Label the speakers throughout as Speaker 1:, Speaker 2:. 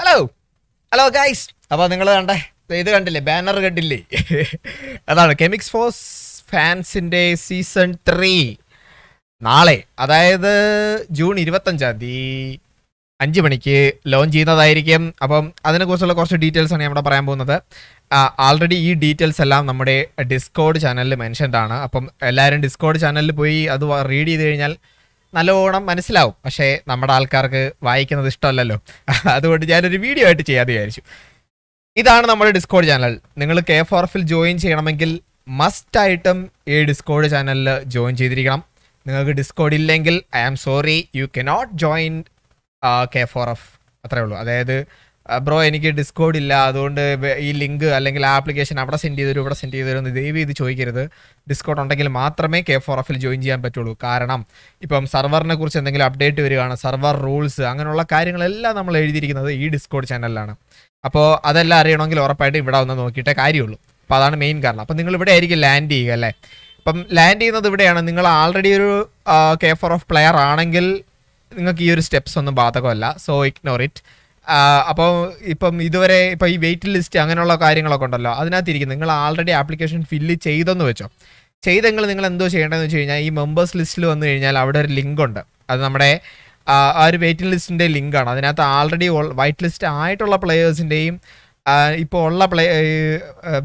Speaker 1: hello hello guys അപ്പോൾ നിങ്ങൾ കണ്ടേ ഇത് കണ്ടില്ലേ ബാനർ കണ്ടില്ലേ അതാണ് കെമിക്സ് ഫോഴ്സ് ഫാൻസിൻ്റെ സീസൺ ത്രീ നാളെ അതായത് ജൂൺ ഇരുപത്തഞ്ചാം തീയതി അഞ്ച് മണിക്ക് ലോഞ്ച് ചെയ്യുന്നതായിരിക്കും അപ്പം അതിനെക്കുറിച്ചുള്ള കുറച്ച് ഡീറ്റെയിൽസ് ആണ് ഇവിടെ പറയാൻ പോകുന്നത് ആൾറെഡി ഈ ഡീറ്റെയിൽസ് എല്ലാം നമ്മുടെ ഡിസ്കോഡ് ചാനലിൽ മെൻഷൻഡ് ആണ് അപ്പം എല്ലാവരും ഡിസ്കോഡ് ചാനലിൽ പോയി അത് റീഡ് ചെയ്ത് കഴിഞ്ഞാൽ നല്ലോണം മനസ്സിലാവും പക്ഷേ നമ്മുടെ ആൾക്കാർക്ക് വായിക്കുന്നത് ഇഷ്ടമല്ലല്ലോ അതുകൊണ്ട് ഞാനൊരു വീഡിയോ ആയിട്ട് ചെയ്യാതെ വിചാരിച്ചു ഇതാണ് നമ്മുടെ ഡിസ്കോഡ് ചാനൽ നിങ്ങൾ കെ എഫ് ഓർഫിൽ ജോയിൻ ചെയ്യണമെങ്കിൽ മസ്റ്റ് ആയിട്ടും ഈ ഡിസ്കോഡ് ചാനലിൽ ജോയിൻ ചെയ്തിരിക്കണം നിങ്ങൾക്ക് ഡിസ്കോഡ് ഇല്ലെങ്കിൽ I am sorry you cannot join K for F അത്രേ ഉള്ളൂ അതായത് ബ്രോ എനിക്ക് ഡിസ്കോഡ് ഇല്ല അതുകൊണ്ട് ഈ ലിങ്ക് അല്ലെങ്കിൽ ആപ്ലിക്കേഷൻ അവിടെ സെൻഡ് ചെയ്തു ഇവിടെ സെൻഡ് ചെയ്തു എന്ന് ദയവ് ഇത് ചോദിക്കരുത് ഡിസ്കോഡ് ഉണ്ടെങ്കിൽ മാത്രമേ കെ ഫോർ എഫിൽ ജോയിൻ ചെയ്യാൻ പറ്റുള്ളൂ കാരണം ഇപ്പം സർവറിനെ കുറിച്ച് എന്തെങ്കിലും അപ്ഡേറ്റ് വരികയാണ് സർവർ റൂൾസ് അങ്ങനെയുള്ള കാര്യങ്ങളെല്ലാം നമ്മൾ എഴുതിയിരിക്കുന്നത് ഈ ഡിസ്കോഡ് ചാനലിലാണ് അപ്പോൾ അതെല്ലാം അറിയണമെങ്കിൽ ഉറപ്പായിട്ട് ഇവിടെ വന്ന് നോക്കിയിട്ടേ കാര്യമുള്ളൂ അപ്പോൾ അതാണ് മെയിൻ കാരണം അപ്പോൾ നിങ്ങൾ ഇവിടെ ആയിരിക്കും ലാൻഡ് ചെയ്യുക അല്ലേ ഇപ്പം ലാൻഡ് ചെയ്യുന്നത് ഇവിടെയാണ് നിങ്ങൾ ആൾറെഡി ഒരു കെ ഫോർ എഫ് പ്ലെയർ ആണെങ്കിൽ നിങ്ങൾക്ക് ഈ ഒരു സ്റ്റെപ്സ് ഒന്നും ബാധകമല്ല സോ ഇഗ്നോർ ഇറ്റ് അപ്പോൾ ഇപ്പം ഇതുവരെ ഇപ്പം ഈ വെയിറ്റ് ലിസ്റ്റ് അങ്ങനെയുള്ള കാര്യങ്ങളൊക്കെ ഉണ്ടല്ലോ അതിനകത്തിരിക്കും നിങ്ങൾ ആൾറെഡി ആപ്ലിക്കേഷൻ ഫില്ല് ചെയ്തെന്ന് വെച്ചോ ചെയ്തെങ്കിൽ നിങ്ങൾ എന്തോ ചെയ്യേണ്ടതെന്ന് വെച്ച് കഴിഞ്ഞാൽ ഈ മെമ്പേഴ്സ് ലിസ്റ്റിൽ വന്നു കഴിഞ്ഞാൽ അവിടെ ഒരു ലിങ്ക് ഉണ്ട് അത് നമ്മുടെ ആ ഒരു വെയിറ്റിംഗ് ലിസ്റ്റിൻ്റെ ലിങ്കാണ് അതിനകത്ത് ആൾറെഡി വൈറ്റ് ലിസ്റ്റ് ആയിട്ടുള്ള പ്ലെയേഴ്സിൻ്റെയും ഇപ്പോൾ ഉള്ള പ്ലേ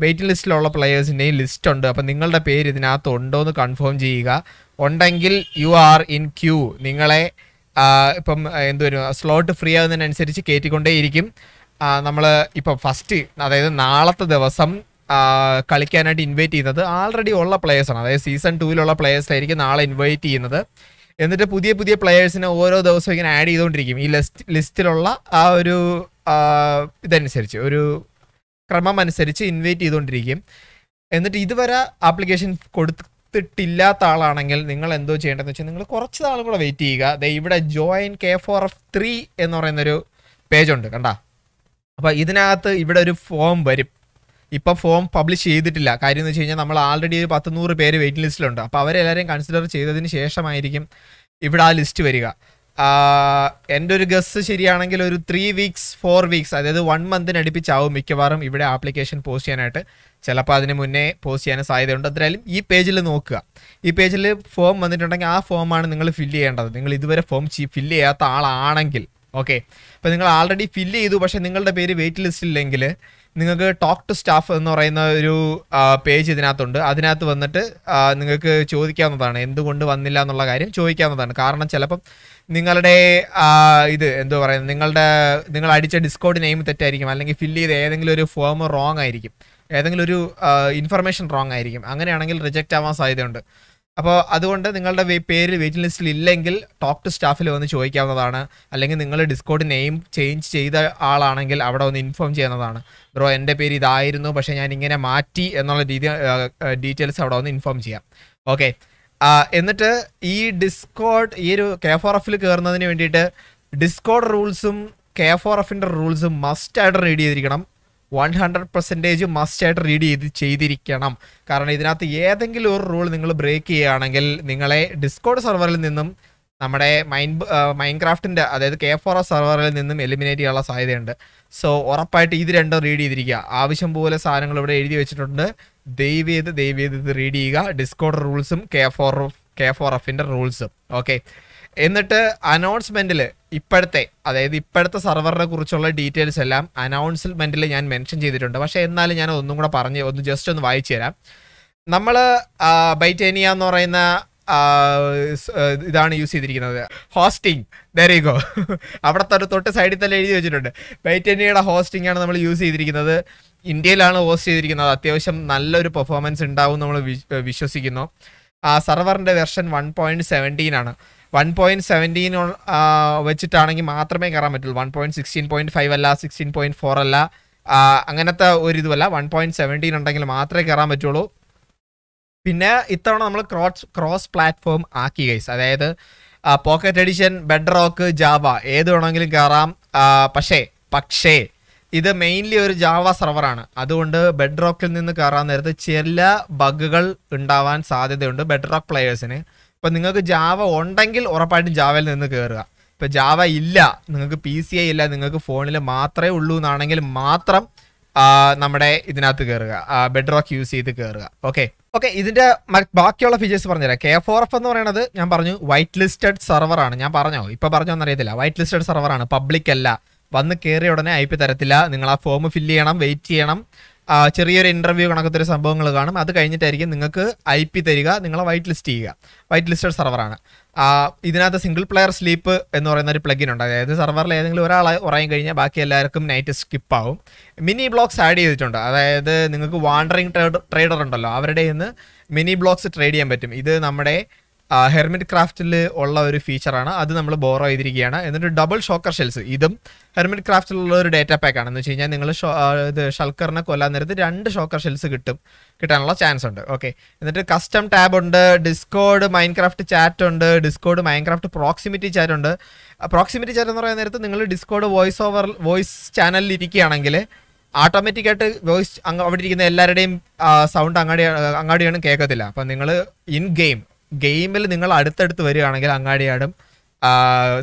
Speaker 1: വെയിറ്റിംഗ് ലിസ്റ്റിലുള്ള പ്ലെയേഴ്സിൻ്റെയും ലിസ്റ്റ് ഉണ്ട് അപ്പം നിങ്ങളുടെ പേര് ഇതിനകത്ത് ഉണ്ടോ എന്ന് കൺഫേം ചെയ്യുക ഉണ്ടെങ്കിൽ യു ആർ ഇൻ ക്യൂ നിങ്ങളെ ഇപ്പം എന്തുവരും സ്ലോട്ട് ഫ്രീ ആകുന്നതിനനുസരിച്ച് കയറ്റിക്കൊണ്ടേയിരിക്കും നമ്മൾ ഇപ്പം ഫസ്റ്റ് അതായത് നാളത്തെ ദിവസം കളിക്കാനായിട്ട് ഇൻവൈറ്റ് ചെയ്യുന്നത് ആൾറെഡി ഉള്ള പ്ലേയേഴ്സാണ് അതായത് സീസൺ ടൂവിലുള്ള പ്ലേയേഴ്സായിരിക്കും നാളെ ഇൻവൈറ്റ് ചെയ്യുന്നത് എന്നിട്ട് പുതിയ പുതിയ പ്ലേയേഴ്സിനെ ഓരോ ദിവസവും ഇങ്ങനെ ആഡ് ചെയ്തുകൊണ്ടിരിക്കും ഈ ലിസ്റ്റ് ലിസ്റ്റിലുള്ള ആ ഒരു ഇതനുസരിച്ച് ഒരു ക്രമം അനുസരിച്ച് ഇൻവൈറ്റ് ചെയ്തുകൊണ്ടിരിക്കും എന്നിട്ട് ഇതുവരെ ആപ്ലിക്കേഷൻ കൊടുത്ത് എടുത്തിട്ടില്ലാത്ത ആളാണെങ്കിൽ നിങ്ങൾ എന്തോ ചെയ്യേണ്ടതെന്ന് വെച്ചാൽ നിങ്ങൾ കുറച്ച് നാൾ കൂടെ വെയിറ്റ് ചെയ്യുക ദേ ഇവിടെ join K for F three എന്ന് പറയുന്നൊരു ഉണ്ട് കണ്ട അപ്പോൾ ഇതിനകത്ത് ഇവിടെ ഒരു ഫോം വരും ഇപ്പം ഫോം പബ്ലിഷ് ചെയ്തിട്ടില്ല കാര്യം എന്ന് വെച്ച് കഴിഞ്ഞാൽ നമ്മൾ ആൾറെഡി ഒരു പത്ത് നൂറ് പേര് വെയിറ്റ് ലിസ്റ്റിലുണ്ട് അപ്പോൾ അവരെല്ലാവരെയും കൺസിഡർ ചെയ്തതിന് ശേഷമായിരിക്കും ഇവിടെ ആ ലിസ്റ്റ് വരിക എൻ്റെ ഒരു ഗസ് ശരിയാണെങ്കിൽ ഒരു ത്രീ വീക്സ് ഫോർ വീക്സ് അതായത് വൺ അടുപ്പിച്ചാവും മിക്കവാറും ഇവിടെ ആപ്ലിക്കേഷൻ പോസ്റ്റ് ചെയ്യാനായിട്ട് ചിലപ്പോൾ അതിന് മുന്നേ പോസ്റ്റ് ചെയ്യാൻ സാധ്യതയുണ്ട് എന്തായാലും ഈ പേജിൽ നോക്കുക ഈ പേജിൽ ഫോം വന്നിട്ടുണ്ടെങ്കിൽ ആ ഫോമാണ് നിങ്ങൾ ഫില്ല് ചെയ്യേണ്ടത് നിങ്ങൾ ഇതുവരെ ഫോം ഫില്ല് ചെയ്യാത്ത ആളാണെങ്കിൽ ഓക്കെ അപ്പോൾ നിങ്ങൾ ആൾറെഡി ഫില്ല് ചെയ്തു പക്ഷേ നിങ്ങളുടെ പേര് വെയിറ്റ് ഇല്ലെങ്കിൽ നിങ്ങൾക്ക് ടോക്ക് ടു സ്റ്റാഫ് എന്ന് പറയുന്ന ഒരു പേജ് ഇതിനകത്തുണ്ട് അതിനകത്ത് വന്നിട്ട് നിങ്ങൾക്ക് ചോദിക്കാവുന്നതാണ് എന്തുകൊണ്ട് വന്നില്ല എന്നുള്ള കാര്യം ചോദിക്കാവുന്നതാണ് കാരണം ചിലപ്പം നിങ്ങളുടെ ഇത് എന്തോ പറയുന്നത് നിങ്ങളുടെ നിങ്ങൾ അടിച്ച ഡിസ്കൗണ്ട് നെയിം തെറ്റായിരിക്കും അല്ലെങ്കിൽ ഫില്ല് ചെയ്ത ഏതെങ്കിലും ഒരു ഫോം റോങ് ആയിരിക്കും ഏതെങ്കിലും ഒരു ഇൻഫർമേഷൻ റോങ് ആയിരിക്കും അങ്ങനെയാണെങ്കിൽ റിജക്റ്റ് ആവാൻ സാധ്യതയുണ്ട് അപ്പോൾ അതുകൊണ്ട് നിങ്ങളുടെ പേര് വെയിറ്റിംഗ് ലിസ്റ്റിൽ ഇല്ലെങ്കിൽ ടോക്ക് ടു സ്റ്റാഫിൽ വന്ന് ചോദിക്കാവുന്നതാണ് അല്ലെങ്കിൽ നിങ്ങൾ ഡിസ്കൗണ്ട് നെയിം ചേഞ്ച് ചെയ്ത ആളാണെങ്കിൽ അവിടെ ഒന്ന് ഇൻഫോം ചെയ്യുന്നതാണ് ബ്രോ എൻ്റെ പേര് ഇതായിരുന്നു പക്ഷേ ഞാൻ ഇങ്ങനെ മാറ്റി എന്നുള്ള രീതി ഡീറ്റെയിൽസ് അവിടെ ഒന്ന് ഇൻഫോം ചെയ്യാം ഓക്കെ എന്നിട്ട് ഈ ഡിസ്കോഡ് ഈ ഒരു കെ ഫോർ എഫിൽ കയറുന്നതിന് വേണ്ടിയിട്ട് ഡിസ്കോഡ് റൂൾസും കെ ഫോർ എഫിൻ്റെ റൂൾസും മസ്റ്റായിട്ട് റീഡ് ചെയ്തിരിക്കണം വൺ ഹൺഡ്രഡ് പെർസെൻറ്റേജ് മസ്റ്റായിട്ട് റീഡ് ചെയ്ത് ചെയ്തിരിക്കണം കാരണം ഇതിനകത്ത് ഏതെങ്കിലും ഒരു റൂൾ നിങ്ങൾ ബ്രേക്ക് ചെയ്യുകയാണെങ്കിൽ നിങ്ങളെ ഡിസ്കോഡ് സെർവറിൽ നിന്നും നമ്മുടെ മൈൻ മൈൻക്രാഫ്റ്റിൻ്റെ അതായത് കെ ഫോർ എഫ് സെർവറിൽ നിന്നും എലിമിനേറ്റ് ചെയ്യാനുള്ള സാധ്യതയുണ്ട് സോ ഉറപ്പായിട്ട് ഇത് രണ്ടും റീഡ് ചെയ്തിരിക്കുക ആവശ്യം പോലെ സാധനങ്ങൾ ഇവിടെ എഴുതി വെച്ചിട്ടുണ്ട് ദയവേത് ദയവേത് ഇത് റീഡ് ചെയ്യുക ഡിസ്കോഡ് റൂൾസും കെ ഫോർ കെ ഫോർ എഫിൻ്റെ റൂൾസും ഓക്കെ എന്നിട്ട് അനൗൺസ്മെൻറ്റിൽ ഇപ്പോഴത്തെ അതായത് ഇപ്പോഴത്തെ സർവറിനെ കുറിച്ചുള്ള ഡീറ്റെയിൽസ് എല്ലാം അനൗൺസ്മെൻറ്റിൽ ഞാൻ മെൻഷൻ ചെയ്തിട്ടുണ്ട് പക്ഷേ എന്നാലും ഞാൻ ഒന്നും കൂടെ പറഞ്ഞ് ഒന്ന് ജസ്റ്റ് ഒന്ന് വായിച്ചു തരാം നമ്മൾ ബൈറ്റേനിയ എന്ന് പറയുന്ന ഇതാണ് യൂസ് ചെയ്തിരിക്കുന്നത് ഹോസ്റ്റിംഗ് ദരേഗോ അവിടെ തന്നെ തൊട്ട് സൈഡിൽ തന്നെ എഴുതി വെച്ചിട്ടുണ്ട് ബൈറ്റനിയുടെ ഹോസ്റ്റിംഗ് ആണ് നമ്മൾ യൂസ് ചെയ്തിരിക്കുന്നത് ഇന്ത്യയിലാണ് ഹോസ്റ്റ് ചെയ്തിരിക്കുന്നത് അത്യാവശ്യം നല്ലൊരു പെർഫോമൻസ് ഉണ്ടാവും നമ്മൾ വിശ്വസിക്കുന്നു ആ സർവറിൻ്റെ വെർഷൻ വൺ പോയിൻറ്റ് സെവൻറ്റീൻ ആണ് വൺ പോയിൻറ്റ് സെവൻറ്റീൻ വെച്ചിട്ടാണെങ്കിൽ മാത്രമേ കയറാൻ പറ്റുള്ളൂ one point sixteen point five അല്ല സിക്സ്റ്റീൻ പോയിൻറ്റ് ഫോർ അല്ല അങ്ങനത്തെ ഒരു ഇതുമല്ല വൺ പോയിൻറ്റ് സെവൻറ്റീൻ ഉണ്ടെങ്കിൽ മാത്രമേ കയറാൻ പറ്റുള്ളൂ പിന്നെ ഇത്തവണ നമ്മൾ ക്രോസ് ക്രോസ് പ്ലാറ്റ്ഫോം ആക്കി ഗൈസ് അതായത് pocket edition Bedrock Java ഏത് വേണമെങ്കിലും കയറാം പക്ഷേ പക്ഷേ ഇത് മെയിൻലി ഒരു ജാവ സെർവറാണ് അതുകൊണ്ട് ബെഡ് റോക്കിൽ നിന്ന് കയറാൻ നേരത്ത് ചില ബഗുകൾ ഉണ്ടാവാൻ സാധ്യതയുണ്ട് ബെഡ് റോക്ക് പ്ലെയേഴ്സിന് ഇപ്പം നിങ്ങൾക്ക് ജാവ ഉണ്ടെങ്കിൽ ഉറപ്പായിട്ടും ജാവയിൽ നിന്ന് കയറുക ഇപ്പം ജാവ ഇല്ല നിങ്ങൾക്ക് പി സി ഐ ഇല്ല നിങ്ങൾക്ക് ഫോണിൽ മാത്രമേ ഉള്ളൂ എന്നാണെങ്കിൽ മാത്രം നമ്മുടെ ഇതിനകത്ത് കയറുക ബെഡ് റോക്ക് യൂസ് ചെയ്ത് കയറുക ഓക്കെ ഓക്കെ ഇതിന്റെ ബാക്കിയുള്ള ഫീച്ചേഴ്സ് പറഞ്ഞുതരാം കെ ഫോർ എഫ് എന്ന് പറയുന്നത് ഞാൻ പറഞ്ഞു വൈറ്റ് ലിസ്റ്റഡ് സെർവർ ആണ് ഞാൻ പറഞ്ഞോ ഇപ്പൊ പറഞ്ഞോന്ന് അറിയത്തില്ല വൈറ്റ് ലിസ്റ്റഡ് സെർവർ ആണ് പബ്ലിക് അല്ല വന്ന് കയറിയ ഉടനെ ഐ പി തരത്തില്ല നിങ്ങൾ ആ ഫോം ഫില്ല് ചെയ്യണം വെയിറ്റ് ചെയ്യണം ചെറിയൊരു ഇൻ്റർവ്യൂ കണക്കത്തൊരു സംഭവങ്ങൾ കാണും അത് കഴിഞ്ഞിട്ടായിരിക്കും നിങ്ങൾക്ക് ഐ പി തരിക നിങ്ങളെ വൈറ്റ് ലിസ്റ്റ് ചെയ്യുക വൈറ്റ് ലിസ്റ്റഡ് സെർവറാണ് ഇതിനകത്ത് സിംഗിൾ പ്ലെയർ സ്ലീപ്പ് എന്ന് പറയുന്ന ഒരു പ്ലഗിൻ ഉണ്ട് അതായത് സെർവറിൽ ഏതെങ്കിലും ഒരാൾ ഉറങ്ങി കഴിഞ്ഞാൽ ബാക്കി എല്ലാവർക്കും നൈറ്റ് സ്കിപ്പ് ആവും മിനി ബ്ലോക്സ് ആഡ് ചെയ്തിട്ടുണ്ട് അതായത് നിങ്ങൾക്ക് വാണ്ടറിങ് ട്രേഡർ ഉണ്ടല്ലോ അവരുടെ നിന്ന് മിനി ബ്ലോക്സ് ട്രേഡ് ചെയ്യാൻ പറ്റും ഇത് നമ്മുടെ ഹെർമിറ്റ് ക്രാഫ്റ്റിൽ ഉള്ള ഒരു ഫീച്ചറാണ് അത് നമ്മൾ ബോറോ ചെയ്തിരിക്കുകയാണ് എന്നിട്ട് ഡബിൾ ഷോക്കർ ഷെൽസ് ഇതും ഹെർമിറ്റ് ക്രാഫ്റ്റിലുള്ള ഒരു ഡേറ്റ പാക്കാണ് എന്ന് വെച്ച് കഴിഞ്ഞാൽ നിങ്ങൾ ഇത് ഷൽക്കറിനെ കൊല്ലാൻ നേരത്ത് രണ്ട് ഷോക്കർ ഷെൽസ് കിട്ടും കിട്ടാനുള്ള ചാൻസ് ഉണ്ട് ഓക്കെ എന്നിട്ട് കസ്റ്റം ടാബ് ഉണ്ട് ഡിസ്കോഡ് മൈൻക്രാഫ്റ്റ് ചാറ്റ് ഉണ്ട് ഡിസ്കോഡ് മൈൻക്രാഫ്റ്റ് പ്രോക്സിമിറ്റി ചാറ്റ് ഉണ്ട് പ്രോക്സിമിറ്റി ചാറ്റ് എന്ന് പറയുന്ന നേരത്ത് നിങ്ങൾ ഡിസ്കോഡ് വോയിസ് ഓവർ വോയിസ് ചാനലിൽ ഇരിക്കുകയാണെങ്കിൽ ആയിട്ട് വോയിസ് അവിടെ ഇരിക്കുന്ന എല്ലാവരുടെയും സൗണ്ട് അങ്ങാടി അങ്ങാടിയാണ് കേൾക്കത്തില്ല അപ്പം നിങ്ങൾ ഇൻ ഗെയിം ഗെയിമിൽ നിങ്ങൾ അടുത്തടുത്ത് വരികയാണെങ്കിൽ അങ്ങാടിയാടും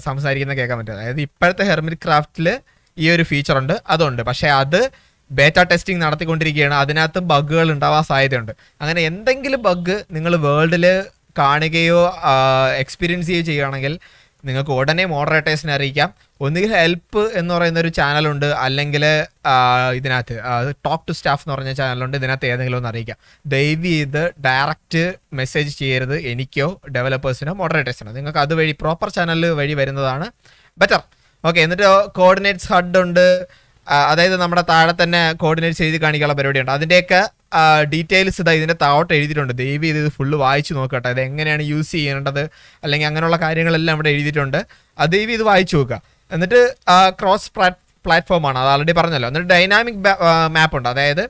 Speaker 1: സംസാരിക്കുന്ന കേൾക്കാൻ പറ്റും അതായത് ഇപ്പോഴത്തെ ഹെർമിറ്റ് ക്രാഫ്റ്റിൽ ഈ ഒരു ഫീച്ചർ ഉണ്ട് അതുണ്ട് പക്ഷേ അത് ബേറ്റ ടെസ്റ്റിംഗ് നടത്തിക്കൊണ്ടിരിക്കുകയാണ് അതിനകത്ത് ബഗ്ഗുകൾ ഉണ്ടാവാൻ സാധ്യതയുണ്ട് അങ്ങനെ എന്തെങ്കിലും ബഗ് നിങ്ങൾ വേൾഡിൽ കാണുകയോ എക്സ്പീരിയൻസ് ചെയ്യുകയോ ചെയ്യുകയാണെങ്കിൽ നിങ്ങൾക്ക് ഉടനെ മോഡറേറ്റേഴ്സിനെ അറിയിക്കാം ഒന്നുകിൽ ഹെൽപ്പ് എന്ന് പറയുന്ന ഒരു ചാനലുണ്ട് അല്ലെങ്കിൽ ഇതിനകത്ത് ടോക്ക് ടു സ്റ്റാഫ് എന്ന് പറഞ്ഞ ചാനലുണ്ട് ഇതിനകത്ത് ഏതെങ്കിലും ഒന്ന് അറിയിക്കാം ദയവ് ചെയ്ത് ഡയറക്റ്റ് മെസ്സേജ് ചെയ്യരുത് എനിക്കോ ഡെവലപ്പേഴ്സിനോ മോഡറേറ്റേഴ്സിനോ നിങ്ങൾക്ക് അതുവഴി പ്രോപ്പർ ചാനൽ വഴി വരുന്നതാണ് ബെറ്റർ ഓക്കെ എന്നിട്ട് കോർഡിനേറ്റ്സ് ഹഡ് ഉണ്ട് അതായത് നമ്മുടെ താഴെ തന്നെ കോർഡിനേറ്റ്സ് എഴുതി കാണിക്കാനുള്ള പരിപാടിയുണ്ട് അതിൻ്റെയൊക്കെ ഡീറ്റെയിൽസ് ഇതാ ഇതിൻ്റെ താവട്ട് എഴുതിയിട്ടുണ്ട് ദയവ് ചെയ്ത് ഇത് ഫുള്ള് വായിച്ചു നോക്കട്ടെ ഇത് എങ്ങനെയാണ് യൂസ് ചെയ്യേണ്ടത് അല്ലെങ്കിൽ അങ്ങനെയുള്ള കാര്യങ്ങളെല്ലാം ഇവിടെ എഴുതിയിട്ടുണ്ട് അത് ദയവ് ഇത് വായിച്ചു നോക്കുക എന്നിട്ട് ക്രോസ് പ്ലാറ്റ്ഫോമാണ് അത് ആൾറെഡി പറഞ്ഞല്ലോ എന്നിട്ട് ഡൈനാമിക് മാപ്പ് ഉണ്ട് അതായത്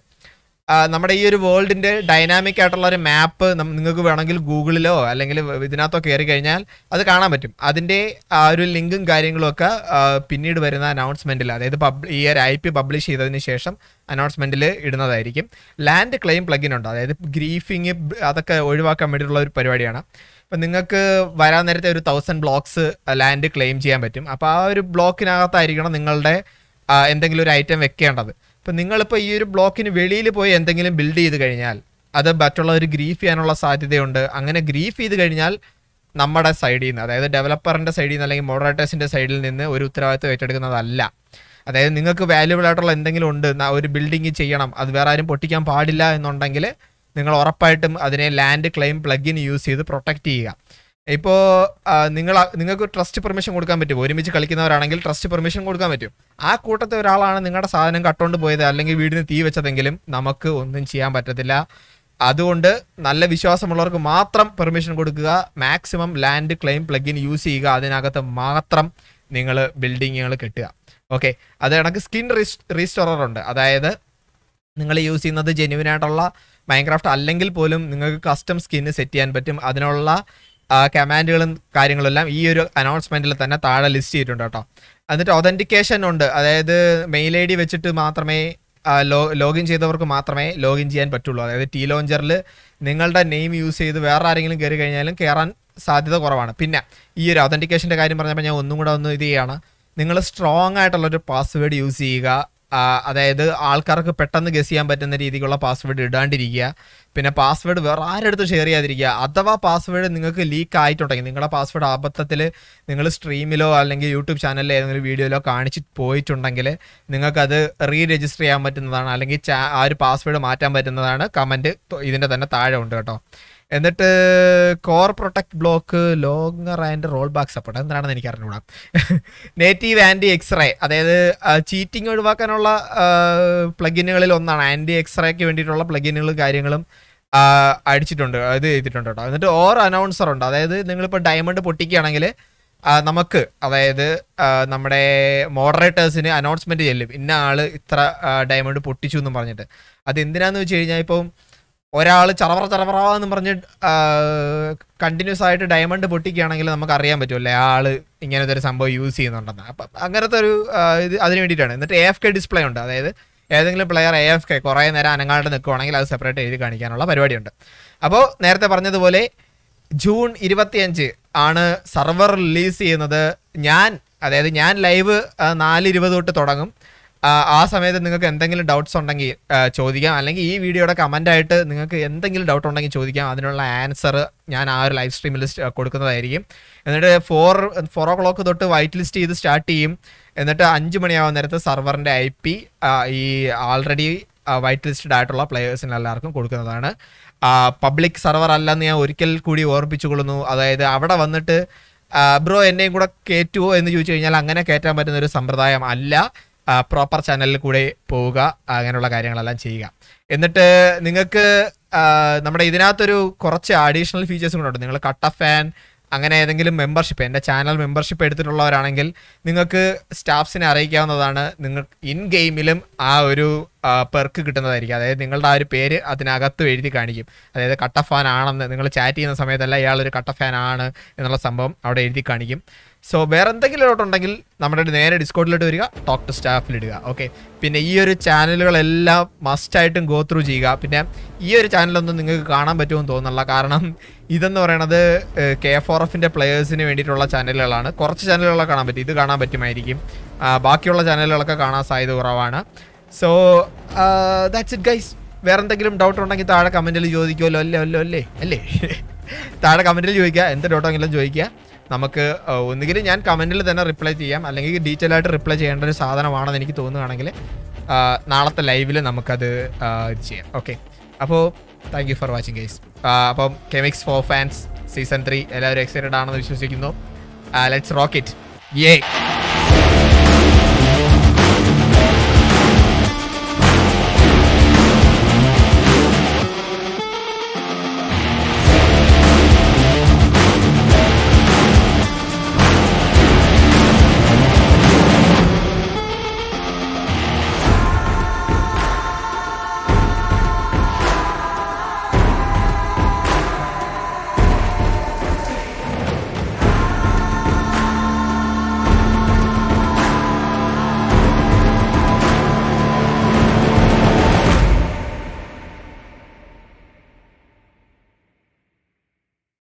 Speaker 1: നമ്മുടെ ഈ ഒരു വേൾഡിൻ്റെ ഡൈനാമിക് ആയിട്ടുള്ള ഒരു മാപ്പ് നിങ്ങൾക്ക് വേണമെങ്കിൽ ഗൂഗിളിലോ അല്ലെങ്കിൽ ഇതിനകത്തോ കയറി കഴിഞ്ഞാൽ അത് കാണാൻ പറ്റും അതിൻ്റെ ആ ഒരു ലിങ്കും കാര്യങ്ങളുമൊക്കെ പിന്നീട് വരുന്ന അനൗൺസ്മെൻറ്റിൽ അതായത് പബ് ഈ ഒരു ഐ പി പബ്ലിഷ് ചെയ്തതിന് ശേഷം അനൗൺസ്മെൻറ്റിൽ ഇടുന്നതായിരിക്കും ലാൻഡ് ക്ലെയിം പ്ലഗിൻ ഉണ്ട് അതായത് ഗ്രീഫിങ് അതൊക്കെ ഒഴിവാക്കാൻ വേണ്ടിയിട്ടുള്ള ഒരു പരിപാടിയാണ് ഇപ്പം നിങ്ങൾക്ക് വരാൻ നേരത്തെ ഒരു തൗസൻഡ് ബ്ലോക്സ് ലാൻഡ് ക്ലെയിം ചെയ്യാൻ പറ്റും അപ്പോൾ ആ ഒരു ബ്ലോക്കിനകത്തായിരിക്കണം നിങ്ങളുടെ എന്തെങ്കിലും ഒരു ഐറ്റം വെക്കേണ്ടത് ഇപ്പം നിങ്ങളിപ്പോൾ ഈ ഒരു ബ്ലോക്കിന് വെളിയിൽ പോയി എന്തെങ്കിലും ബിൽഡ് ചെയ്ത് കഴിഞ്ഞാൽ അത് മറ്റുള്ളവർ ഗ്രീഫ് ചെയ്യാനുള്ള സാധ്യതയുണ്ട് അങ്ങനെ ഗ്രീഫ് ചെയ്ത് കഴിഞ്ഞാൽ നമ്മുടെ സൈഡിൽ നിന്ന് അതായത് ഡെവലപ്പറിൻ്റെ സൈഡിൽ നിന്ന് അല്ലെങ്കിൽ മോഡറേറ്റേഴ്സിൻ്റെ സൈഡിൽ നിന്ന് ഒരു ഉത്തരവാദിത്വം ഏറ്റെടുക്കുന്നതല്ല അതായത് നിങ്ങൾക്ക് വാല്യുബിൾ ആയിട്ടുള്ള എന്തെങ്കിലും ഉണ്ട് ഒരു ബിൽഡിങ് ചെയ്യണം അത് വേറെ ആരും പൊട്ടിക്കാൻ പാടില്ല എന്നുണ്ടെങ്കിൽ നിങ്ങൾ ഉറപ്പായിട്ടും അതിനെ ലാൻഡ് ക്ലെയിം പ്ലഗിൻ യൂസ് ചെയ്ത് പ്രൊട്ടക്റ്റ് ചെയ്യുക ഇപ്പോൾ നിങ്ങൾ നിങ്ങൾക്ക് ട്രസ്റ്റ് പെർമിഷൻ കൊടുക്കാൻ പറ്റും ഒരുമിച്ച് കളിക്കുന്നവരാണെങ്കിൽ ട്രസ്റ്റ് പെർമിഷൻ കൊടുക്കാൻ പറ്റും ആ കൂട്ടത്തെ ഒരാളാണ് നിങ്ങളുടെ സാധനം കട്ടുകൊണ്ട് പോയത് അല്ലെങ്കിൽ വീടിന് തീ വെച്ചതെങ്കിലും നമുക്ക് ഒന്നും ചെയ്യാൻ പറ്റത്തില്ല അതുകൊണ്ട് നല്ല വിശ്വാസമുള്ളവർക്ക് മാത്രം പെർമിഷൻ കൊടുക്കുക maximum land claim plugin use ചെയ്യുക അതിനകത്ത് മാത്രം നിങ്ങൾ ബിൽഡിങ്ങുകൾ കെട്ടുക ഓക്കെ അത് കണക്ക് സ്കിൻ റീസ്റ്റോറർ ഉണ്ട് അതായത് നിങ്ങൾ യൂസ് ചെയ്യുന്നത് ജെനുവിനായിട്ടുള്ള മൈൻക്രാഫ്റ്റ് അല്ലെങ്കിൽ പോലും നിങ്ങൾക്ക് കസ്റ്റം സ്കിന്ന് സെറ്റ് ചെയ്യാൻ പറ്റും അതിനുള്ള കമാൻഡുകളും കാര്യങ്ങളെല്ലാം ഈ ഒരു അനൗൺസ്മെൻറ്റിൽ തന്നെ താഴെ ലിസ്റ്റ് ചെയ്തിട്ടുണ്ട് കേട്ടോ എന്നിട്ട് ഒതൻറ്റിക്കേഷൻ ഉണ്ട് അതായത് മെയിൽ ഐ ഡി വെച്ചിട്ട് മാത്രമേ ലോ ലോഗിൻ ചെയ്തവർക്ക് മാത്രമേ ലോഗിൻ ചെയ്യാൻ പറ്റുള്ളൂ അതായത് ടി ലോഞ്ചറിൽ നിങ്ങളുടെ നെയിം യൂസ് ചെയ്ത് വേറെ ആരെങ്കിലും കയറി കഴിഞ്ഞാലും കയറാൻ സാധ്യത കുറവാണ് പിന്നെ ഈ ഒരു ഒതൻറ്റിക്കേഷൻ്റെ കാര്യം പറഞ്ഞപ്പോൾ ഞാൻ ഒന്നും കൂടെ ഒന്ന് ഇത് ചെയ്യാണ് നിങ്ങൾ സ്ട്രോങ് ആയിട്ടുള്ളൊരു പാസ്വേഡ് യൂസ് ചെയ്യുക അതായത് ആൾക്കാർക്ക് പെട്ടെന്ന് ഗസ് ചെയ്യാൻ പറ്റുന്ന രീതിക്കുള്ള പാസ്വേഡ് ഇടാണ്ടിരിക്കുക പിന്നെ പാസ്വേഡ് വേറെ ആരെടുത്ത് ഷെയർ ചെയ്യാതിരിക്കുക അഥവാ പാസ്വേഡ് നിങ്ങൾക്ക് ലീക്ക് ആയിട്ടുണ്ടെങ്കിൽ നിങ്ങളുടെ പാസ്വേഡ് അബദ്ധത്തിൽ നിങ്ങൾ സ്ട്രീമിലോ അല്ലെങ്കിൽ യൂട്യൂബ് ചാനലിലോ ഏതെങ്കിലും വീഡിയോയിലോ കാണിച്ച് പോയിട്ടുണ്ടെങ്കിൽ നിങ്ങൾക്കത് റീ രജിസ്റ്റർ ചെയ്യാൻ പറ്റുന്നതാണ് അല്ലെങ്കിൽ ആ ഒരു പാസ്വേഡ് മാറ്റാൻ പറ്റുന്നതാണ് കമൻറ്റ് ഇതിൻ്റെ തന്നെ താഴെ ഉണ്ട് കേട്ടോ എന്നിട്ട് core protect block logger and roll back support എന്താണെന്ന് എനിക്ക് അറിഞ്ഞുകൂടാ നേറ്റീവ് ആൻറ്റി എക്സ്റേ അതായത് ചീറ്റിംഗ് ഒഴിവാക്കാനുള്ള പ്ലഗിനുകളിൽ ഒന്നാണ് ആൻറ്റി എക്സ്റേക്ക് വേണ്ടിയിട്ടുള്ള പ്ലഗിനുകളും കാര്യങ്ങളും അടിച്ചിട്ടുണ്ട് ഇത് ചെയ്തിട്ടുണ്ട് കേട്ടോ എന്നിട്ട് ഓർ അനൗൺസർ ഉണ്ട് അതായത് നിങ്ങളിപ്പോൾ ഡയമണ്ട് പൊട്ടിക്കുകയാണെങ്കിൽ നമുക്ക് അതായത് നമ്മുടെ മോഡറേറ്റേഴ്സിന് അനൗൺസ്മെൻറ്റ് ചെല്ലും ഇന്ന ആൾ ഇത്ര ഡയമണ്ട് പൊട്ടിച്ചു എന്നും പറഞ്ഞിട്ട് അത് എന്തിനാന്ന് വെച്ച് കഴിഞ്ഞാൽ ഇപ്പം ഒരാൾ ചറവറ ചറവറ പറഞ്ഞ് കണ്ടിന്യൂസ് ആയിട്ട് ഡയമണ്ട് പൊട്ടിക്കുകയാണെങ്കിൽ നമുക്ക് അറിയാൻ പറ്റുമല്ലേ ആൾ ഇങ്ങനത്തെ ഒരു സംഭവം യൂസ് ചെയ്യുന്നുണ്ടെന്ന് അപ്പം അങ്ങനത്തെ ഒരു ഇത് അതിന് വേണ്ടിയിട്ടാണ് എന്നിട്ട് എ എഫ് കെ ഡിസ്പ്ലേ ഉണ്ട് അതായത് ഏതെങ്കിലും പ്ലെയർ എ എഫ് കെ കുറേ നേരം അനങ്ങാണ്ട് നിൽക്കുവാണെങ്കിൽ അത് സെപ്പറേറ്റ് എഴുതി കാണിക്കാനുള്ള പരിപാടിയുണ്ട് അപ്പോൾ നേരത്തെ പറഞ്ഞതുപോലെ ജൂൺ ഇരുപത്തിയഞ്ച് ആണ് സർവർ റിലീസ് ചെയ്യുന്നത് ഞാൻ അതായത് ഞാൻ ലൈവ് നാല് ഇരുപത് തൊട്ട് തുടങ്ങും ആ സമയത്ത് നിങ്ങൾക്ക് എന്തെങ്കിലും ഡൗട്ട്സ് ഉണ്ടെങ്കിൽ ചോദിക്കാം അല്ലെങ്കിൽ ഈ വീഡിയോയുടെ കമൻ്റ് ആയിട്ട് നിങ്ങൾക്ക് എന്തെങ്കിലും ഡൗട്ട് ഉണ്ടെങ്കിൽ ചോദിക്കാം അതിനുള്ള ആൻസർ ഞാൻ ആ ഒരു ലൈവ് സ്ട്രീമിൽ കൊടുക്കുന്നതായിരിക്കും എന്നിട്ട് ഫോർ ഫോർ ഓ ക്ലോക്ക് തൊട്ട് വൈറ്റ് ലിസ്റ്റ് ചെയ്ത് സ്റ്റാർട്ട് ചെയ്യും എന്നിട്ട് അഞ്ച് മണിയാവുന്ന നേരത്ത് സെർവറിൻ്റെ ഐ പി ഈ ആൾറെഡി വൈറ്റ് ലിസ്റ്റഡ് ആയിട്ടുള്ള പ്ലെയേഴ്സിന് എല്ലാവർക്കും കൊടുക്കുന്നതാണ് പബ്ലിക് സെർവർ അല്ലെന്ന് ഞാൻ ഒരിക്കൽ കൂടി ഓർമ്മിപ്പിച്ചു കൊള്ളുന്നു അതായത് അവിടെ വന്നിട്ട് ബ്രോ എന്നെയും കൂടെ കയറ്റുമോ എന്ന് ചോദിച്ചു കഴിഞ്ഞാൽ അങ്ങനെ കയറ്റാൻ പറ്റുന്ന ഒരു സമ്പ്രദായം അല്ല പ്രോപ്പർ ചാനലിൽ കൂടെ പോവുക അങ്ങനെയുള്ള കാര്യങ്ങളെല്ലാം ചെയ്യുക എന്നിട്ട് നിങ്ങൾക്ക് നമ്മുടെ ഇതിനകത്തൊരു കുറച്ച് അഡീഷണൽ ഫീച്ചേഴ്സും കൂടെ ഉണ്ട് നിങ്ങൾ കട്ട് ഓഫ് ഫാൻ അങ്ങനെ ഏതെങ്കിലും മെമ്പർഷിപ്പ് എൻ്റെ ചാനൽ മെമ്പർഷിപ്പ് എടുത്തിട്ടുള്ളവരാണെങ്കിൽ നിങ്ങൾക്ക് സ്റ്റാഫ്സിനെ അറിയിക്കാവുന്നതാണ് നിങ്ങൾ ഇൻ ഗെയിമിലും ആ ഒരു പെർക്ക് കിട്ടുന്നതായിരിക്കും അതായത് നിങ്ങളുടെ ആ ഒരു പേര് അതിനകത്ത് എഴുതി കാണിക്കും അതായത് കട്ട ഫാൻ ആണെന്ന് നിങ്ങൾ ചാറ്റ് ചെയ്യുന്ന സമയത്തല്ല ഇയാളൊരു കട്ട ഫാൻ ആണ് എന്നുള്ള സംഭവം അവിടെ എഴുതി കാണിക്കും സോ വേറെ എന്തെങ്കിലും ഉണ്ടെങ്കിൽ നമ്മുടെ നേരെ ഡിസ്കോഡിലോട്ട് വരിക ടോക്ക് ടു സ്റ്റാഫിലിടുക ഓക്കെ പിന്നെ ഈ ഒരു ചാനലുകളെല്ലാം മസ്റ്റായിട്ടും ഗോ ത്രൂ ചെയ്യുക പിന്നെ ഈ ഒരു ചാനലൊന്നും നിങ്ങൾക്ക് കാണാൻ പറ്റുമെന്ന് തോന്നുന്നില്ല കാരണം ഇതെന്ന് പറയണത് കെ ഫോർ എഫിൻ്റെ പ്ലെയേഴ്സിന് വേണ്ടിയിട്ടുള്ള ചാനലുകളാണ് കുറച്ച് ചാനലുകളൊക്കെ കാണാൻ പറ്റും ഇത് കാണാൻ പറ്റുമായിരിക്കും ബാക്കിയുള്ള ചാനലുകളൊക്കെ കാണാൻ സാധ്യത കുറവാണ് സോ ദാറ്റ്സ് ഇറ്റ് ഗൈസ് വേറെ എന്തെങ്കിലും ഡൗട്ട് ഉണ്ടെങ്കിൽ താഴെ കമൻറ്റിൽ ചോദിക്കുമല്ലോ അല്ലേ അല്ലോ അല്ലേ അല്ലേ താഴെ കമൻറ്റിൽ ചോദിക്കുക എന്ത് ഡൗട്ടെങ്കിലും ചോദിക്കുക നമുക്ക് ഒന്നുകിൽ ഞാൻ കമൻറ്റിൽ തന്നെ റിപ്ലൈ ചെയ്യാം അല്ലെങ്കിൽ ഡീറ്റെയിൽ ആയിട്ട് റിപ്ലൈ ചെയ്യേണ്ട ഒരു സാധനമാണെന്ന് എനിക്ക് തോന്നുകയാണെങ്കിൽ നാളത്തെ ലൈവിൽ നമുക്കത് ഇത് ചെയ്യാം ഓക്കെ അപ്പോൾ thank you for watching guys അപ്പം Kemix for fans season three എല്ലാവരും എക്സൈറ്റഡ് ആണെന്ന് വിശ്വസിക്കുന്നു ലെറ്റ്സ് റോക്കറ്റ് യേ